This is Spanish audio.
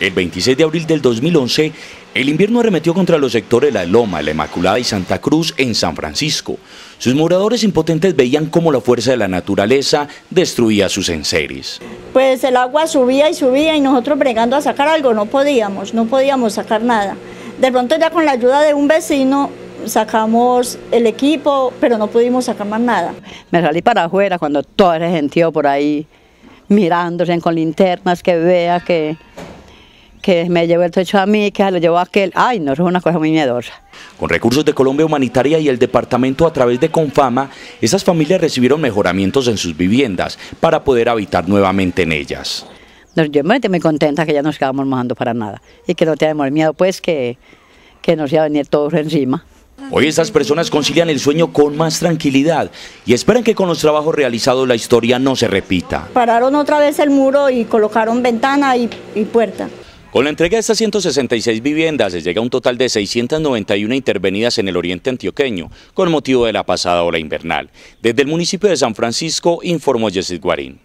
El 26 de abril del 2011, el invierno arremetió contra los sectores La Loma, La Inmaculada y Santa Cruz en San Francisco. Sus moradores impotentes veían cómo la fuerza de la naturaleza destruía sus enseres. Pues el agua subía y subía y nosotros bregando a sacar algo no podíamos, no podíamos sacar nada. De pronto ya con la ayuda de un vecino sacamos el equipo, pero no pudimos sacar más nada. Me salí para afuera cuando toda todo gente iba por ahí mirándose con linternas que vea que que me llevó el techo a mí, que lo llevó a aquel. Ay, no, es una cosa muy miedosa. Con recursos de Colombia Humanitaria y el departamento a través de Confama, esas familias recibieron mejoramientos en sus viviendas para poder habitar nuevamente en ellas. yo me estoy muy contenta que ya nos estábamos mojando para nada y que no tenemos miedo, pues que, que nos iba a venir todo encima. Hoy esas personas concilian el sueño con más tranquilidad y esperan que con los trabajos realizados la historia no se repita. Pararon otra vez el muro y colocaron ventana y puerta. Con la entrega de estas 166 viviendas se llega a un total de 691 intervenidas en el oriente antioqueño con motivo de la pasada ola invernal. Desde el municipio de San Francisco informó Jesús Guarín.